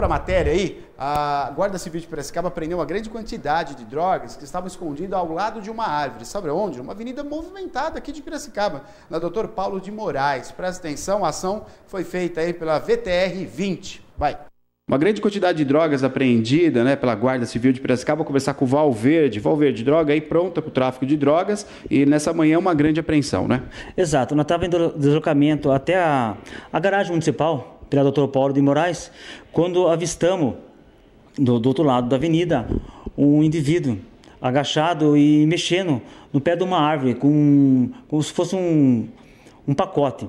para a matéria aí. A Guarda Civil de Piracicaba prendeu uma grande quantidade de drogas que estavam escondidas ao lado de uma árvore. Sabe onde? Uma avenida movimentada aqui de Piracicaba, na Doutor Paulo de Moraes. Presta atenção, a ação foi feita aí pela VTR 20. Vai. Uma grande quantidade de drogas apreendida né, pela Guarda Civil de Piracicaba. Vou conversar com o Valverde. Valverde, droga aí pronta para o tráfico de drogas e nessa manhã uma grande apreensão, né? Exato. Nós estávamos em deslocamento até a, a garagem municipal pela doutora Paulo de Moraes, quando avistamos do, do outro lado da avenida um indivíduo agachado e mexendo no pé de uma árvore, com, como se fosse um, um pacote.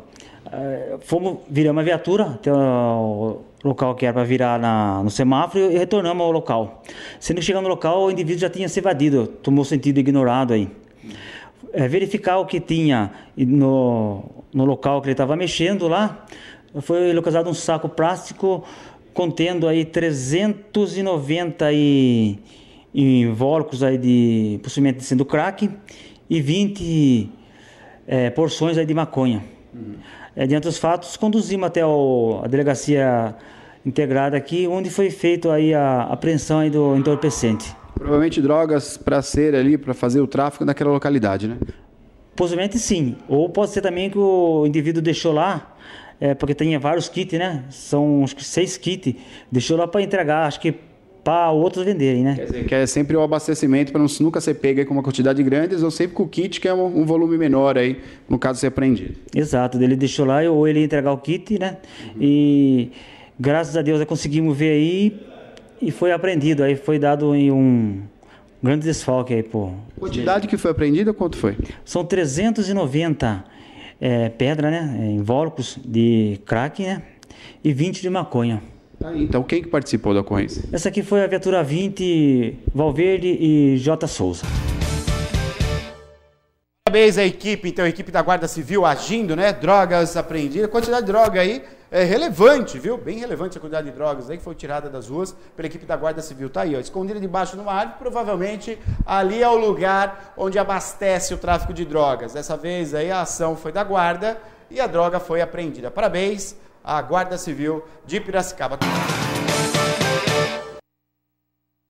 Eh, fomos, viramos a viatura até o local que era para virar na, no semáforo e retornamos ao local. Sendo que chegando no local, o indivíduo já tinha se evadido, tomou sentido ignorado aí. É, verificar o que tinha no, no local que ele estava mexendo lá, foi localizado um saco plástico contendo aí 390 e, invólucros aí de possivelmente sendo crack e 20 é, porções aí de maconha. Uhum. É, diante dos fatos, conduzimos até o, a delegacia integrada aqui, onde foi feito aí a apreensão aí do entorpecente. Provavelmente drogas para ser ali, para fazer o tráfico naquela localidade, né? Possivelmente sim. Ou pode ser também que o indivíduo deixou lá é, porque tinha vários kits, né? São uns seis kits. Deixou lá para entregar, acho que para outros venderem, né? Quer dizer, que é sempre o abastecimento para nunca ser pega com uma quantidade grande, ou sempre com o kit, que é um, um volume menor aí, no caso, ser apreendido. Exato, ele deixou lá, ou ele ia entregar o kit, né? Uhum. E graças a Deus conseguimos ver aí e foi apreendido, aí foi dado em um grande desfalque aí, pô. Quantidade que foi apreendida, quanto foi? São 390 é, pedra, né? Invólucros é, de crack, né? E 20 de maconha. Tá então quem que participou da ocorrência? Essa aqui foi a viatura 20 Valverde e J. Souza. Parabéns à equipe, então, a equipe da Guarda Civil agindo, né? Drogas apreendidas, quantidade de droga aí é relevante, viu? Bem relevante a quantidade de drogas aí que foi tirada das ruas pela equipe da Guarda Civil. Tá aí, ó, escondida debaixo de uma árvore, provavelmente ali é o lugar onde abastece o tráfico de drogas. Dessa vez aí a ação foi da Guarda e a droga foi apreendida. Parabéns à Guarda Civil de Piracicaba.